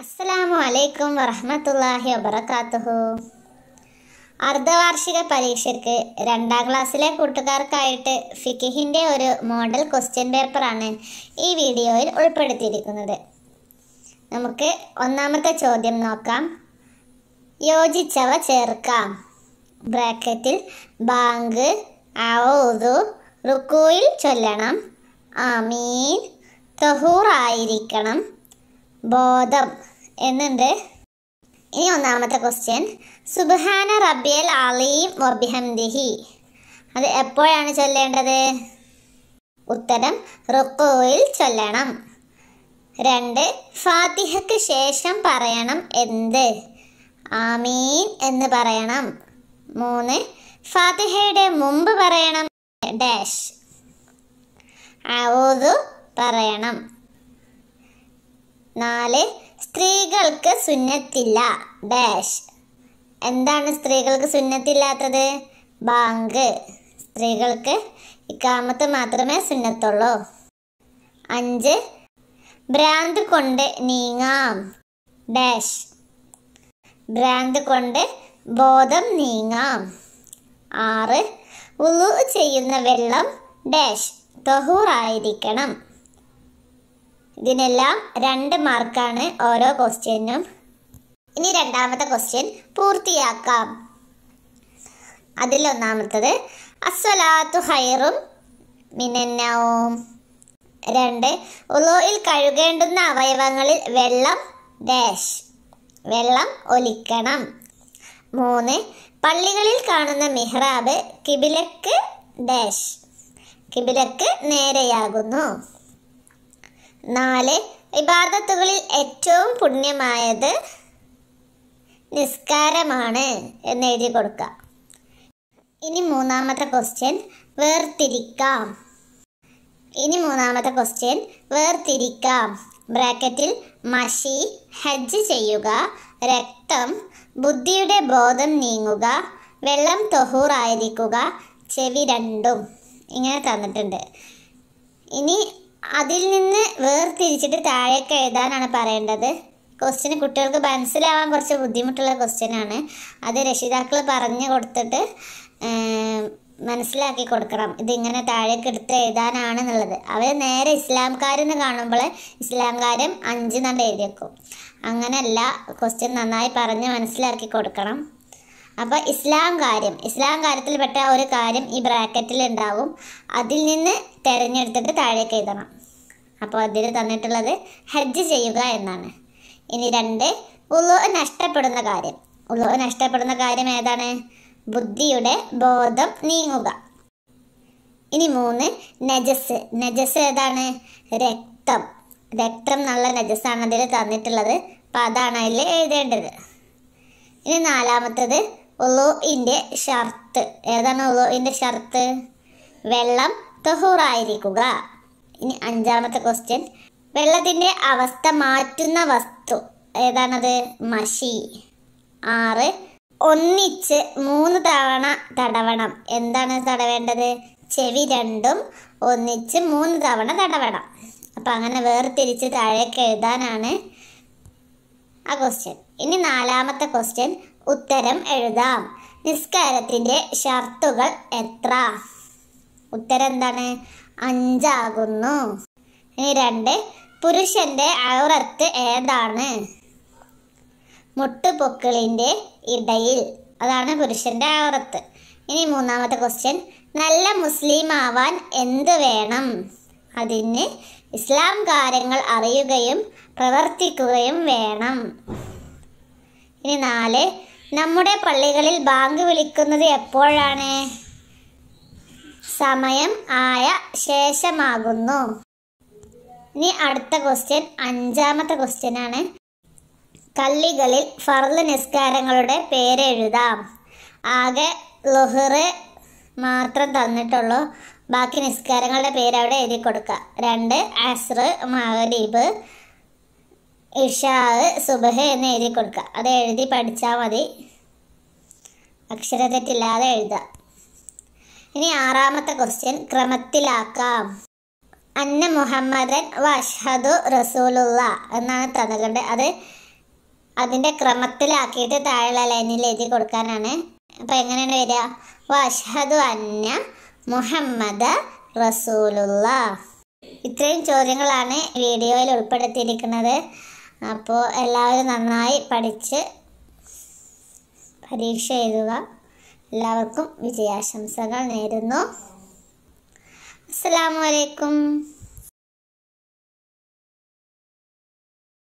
അസ്സലാമു അലൈക്കും വറഹമത്തല്ലാഹി വബർക്കാത്തുഹു അർദ്ധവാർഷിക പരീക്ഷയ്ക്ക് രണ്ടാം ക്ലാസ്സിലെ കൂട്ടുകാർക്കായിട്ട് ഫിക്കിഹിൻ്റെ ഒരു മോഡൽ ക്വസ്റ്റ്യൻ പേപ്പറാണ് ഈ വീഡിയോയിൽ ഉൾപ്പെടുത്തിയിരിക്കുന്നത് നമുക്ക് ഒന്നാമത്തെ ചോദ്യം നോക്കാം യോജിച്ചവ ചേർക്കാം ബ്രാക്കറ്റിൽ ബാങ്ക് ഔതു റുക്കുയിൽ ചൊല്ലണം ആമീൻ തഹൂറായിരിക്കണം ബോധം എന്നുണ്ട് ഇനി ഒന്നാമത്തെ ക്വസ്റ്റ്യൻ സുബഹാന റബ്ബിയൽ അലീം വബിഹംദിഹി അത് എപ്പോഴാണ് ചൊല്ലേണ്ടത് ഉത്തരം റൊക്കോയിൽ ചൊല്ലണം രണ്ട് ഫാത്തിഹയ്ക്ക് ശേഷം പറയണം എന്ത് ആമീൻ എന്ന് പറയണം മൂന്ന് ഫാത്തിഹയുടെ മുമ്പ് പറയണം ഡാഷ് ഔദു പറയണം നാല് സ്ത്രീകൾക്ക് സുന്നത്തില്ല ഡാഷ് എന്താണ് സ്ത്രീകൾക്ക് സുന്നത്തില്ലാത്തത് ബാങ്ക് സ്ത്രീകൾക്ക് ഇക്കാമത്ത് മാത്രമേ സുന്നത്തുള്ളൂ അഞ്ച് ഭ്രാന്ത് കൊണ്ട് നീങ്ങാം ഡാഷ് ഭ്രാന്ത് കൊണ്ട് ബോധം നീങ്ങാം ആറ് ഉളു ചെയ്യുന്ന വെള്ളം ഡാഷ് തഹൂറായിരിക്കണം ഇതിനെല്ലാം രണ്ട് മാർക്കാണ് ഓരോ ക്വസ്റ്റ്യനും ഇനി രണ്ടാമത്തെ ക്വസ്റ്റ്യൻ പൂർത്തിയാക്കാം അതിലൊന്നാമത്തത് അസ്വലാത്തു ഹൈറും മിനന്നവും രണ്ട് ഉലോയിൽ കഴുകേണ്ടുന്ന അവയവങ്ങളിൽ വെള്ളം ഡാഷ് വെള്ളം ഒലിക്കണം മൂന്ന് പള്ളികളിൽ കാണുന്ന മിഹ്റാബ് കിബിലക്ക് ഡാഷ് കിബിലക്ക് നേരെയാകുന്നു നാല് ഇബാദത്തുകളിൽ ഏറ്റവും പുണ്യമായത് നിസ്കാരമാണ് എന്ന് എഴുതി കൊടുക്കുക ഇനി മൂന്നാമത്തെ ക്വസ്റ്റ്യൻ വേർതിരിക്കാം ഇനി മൂന്നാമത്തെ ക്വസ്റ്റ്യൻ വേർതിരിക്കാം ബ്രാക്കറ്റിൽ മഷി ഹജ്ജ് ചെയ്യുക രക്തം ബുദ്ധിയുടെ ബോധം നീങ്ങുക വെള്ളം തൊഹൂറായിരിക്കുക ചെവി രണ്ടും ഇങ്ങനെ തന്നിട്ടുണ്ട് ഇനി അതിൽ നിന്ന് വേർതിരിച്ചിട്ട് താഴേക്ക് എഴുതാനാണ് പറയേണ്ടത് ക്വസ്റ്റ്യൻ കുട്ടികൾക്ക് മനസ്സിലാവാൻ കുറച്ച് ബുദ്ധിമുട്ടുള്ള ക്വസ്റ്റ്യനാണ് അത് രക്ഷിതാക്കൾ പറഞ്ഞു കൊടുത്തിട്ട് മനസ്സിലാക്കി കൊടുക്കണം ഇതിങ്ങനെ താഴേക്ക് എടുത്ത് എഴുതാനാണ് എന്നുള്ളത് അവർ നേരെ ഇസ്ലാംകാരെന്ന് കാണുമ്പോൾ ഇസ്ലാംകാരും അഞ്ച് നല്ല എഴുതിയേക്കും അങ്ങനെയല്ല ക്വസ്റ്റ്യൻ നന്നായി പറഞ്ഞ് മനസ്സിലാക്കി കൊടുക്കണം അപ്പോൾ ഇസ്ലാം കാര്യം ഇസ്ലാം കാര്യത്തിൽപ്പെട്ട ഒരു കാര്യം ഈ ബ്രാക്കറ്റിൽ ഉണ്ടാവും അതിൽ നിന്ന് തിരഞ്ഞെടുത്തിട്ട് താഴേക്ക് എഴുതണം അപ്പോൾ അതിൽ തന്നിട്ടുള്ളത് ഹജ്ജ് ചെയ്യുക എന്നാണ് ഇനി രണ്ട് ഉളു നഷ്ടപ്പെടുന്ന കാര്യം ഉളു നഷ്ടപ്പെടുന്ന കാര്യം ഏതാണ് ബുദ്ധിയുടെ ബോധം നീങ്ങുക ഇനി മൂന്ന് നജസ് നജസ് ഏതാണ് രക്തം രക്തം നല്ല നജസ്സാണ് അതിൽ തന്നിട്ടുള്ളത് അപ്പോൾ അതാണ് അതിൽ എഴുതേണ്ടത് ഇനി നാലാമത്തത് ഒലോഇൻ്റെ ഷർത്ത് ഏതാണ് ഒലോഇൻ്റെ ഷർത്ത് വെള്ളം തഹൂറായിരിക്കുക ഇനി അഞ്ചാമത്തെ ക്വസ്റ്റ്യൻ വെള്ളത്തിൻ്റെ അവസ്ഥ മാറ്റുന്ന വസ്തു ഏതാണത് മഷി ആറ് ഒന്നിച്ച് മൂന്ന് തവണ തടവണം എന്താണ് തടവേണ്ടത് ചെവി രണ്ടും ഒന്നിച്ച് മൂന്ന് തവണ തടവണം അപ്പം അങ്ങനെ വേർതിരിച്ച് താഴേക്ക് എഴുതാനാണ് ആ ക്വസ്റ്റ്യൻ ഇനി നാലാമത്തെ ക്വസ്റ്റ്യൻ ഉത്തരം എഴുതാം നിസ്കാരത്തിൻ്റെ ഷർത്തുകൾ എത്ര ഉത്തരം എന്താണ് അഞ്ചാകുന്നു ഇനി രണ്ട് പുരുഷന്റെ അയറത്ത് ഏതാണ് മുട്ടുപൊക്കിളിൻ്റെ ഇടയിൽ അതാണ് പുരുഷന്റെ അയറത്ത് ഇനി മൂന്നാമത്തെ ക്വസ്റ്റ്യൻ നല്ല മുസ്ലിം ആവാൻ എന്ത് വേണം അതിന് ഇസ്ലാം കാര്യങ്ങൾ അറിയുകയും പ്രവർത്തിക്കുകയും വേണം ഇനി നാല് നമ്മുടെ പള്ളികളിൽ ബാങ്ക് വിളിക്കുന്നത് എപ്പോഴാണ് സമയം ആയ ശേഷമാകുന്നു ഇനി അടുത്ത ക്വസ്റ്റ്യൻ അഞ്ചാമത്തെ ക്വസ്റ്റ്യൻ ആണ് കള്ളികളിൽ ഫർദ് നിസ്കാരങ്ങളുടെ പേരെഴുതാം ആകെ ലൊഹറ് മാത്രം തന്നിട്ടുള്ളൂ ബാക്കി നിസ്കാരങ്ങളുടെ പേര് അവിടെ എഴുതി കൊടുക്കുക രണ്ട് അസ്റ് മഹരീബ് ഇഷാവ് സുബഹ് എന്ന് എഴുതി കൊടുക്കുക അത് എഴുതി പഠിച്ചാൽ മതി അക്ഷരതെറ്റില്ലാതെ എഴുതാം ഇനി ആറാമത്തെ ക്വസ്റ്റ്യൻ ക്രമത്തിലാക്കാം അന്ന മുഹമ്മദൻ വഷദു റസൂലുള്ള എന്നാണ് തന്നിട്ടുണ്ട് അത് അതിൻ്റെ ക്രമത്തിലാക്കിയിട്ട് താഴെ ലൈനിൽ എഴുതി കൊടുക്കാനാണ് അപ്പം എങ്ങനെയാണ് വരിക വഷദു അന്ന മുഹമ്മദ് റസൂലുള്ള ഇത്രയും ചോദ്യങ്ങളാണ് വീഡിയോയിൽ ഉൾപ്പെടുത്തിയിരിക്കുന്നത് അപ്പോൾ എല്ലാവരും നന്നായി പഠിച്ച് പരീക്ഷ എഴുതുക എല്ലാവർക്കും വിജയാശംസകൾ നേരുന്നു അസ്സാം വലൈക്കും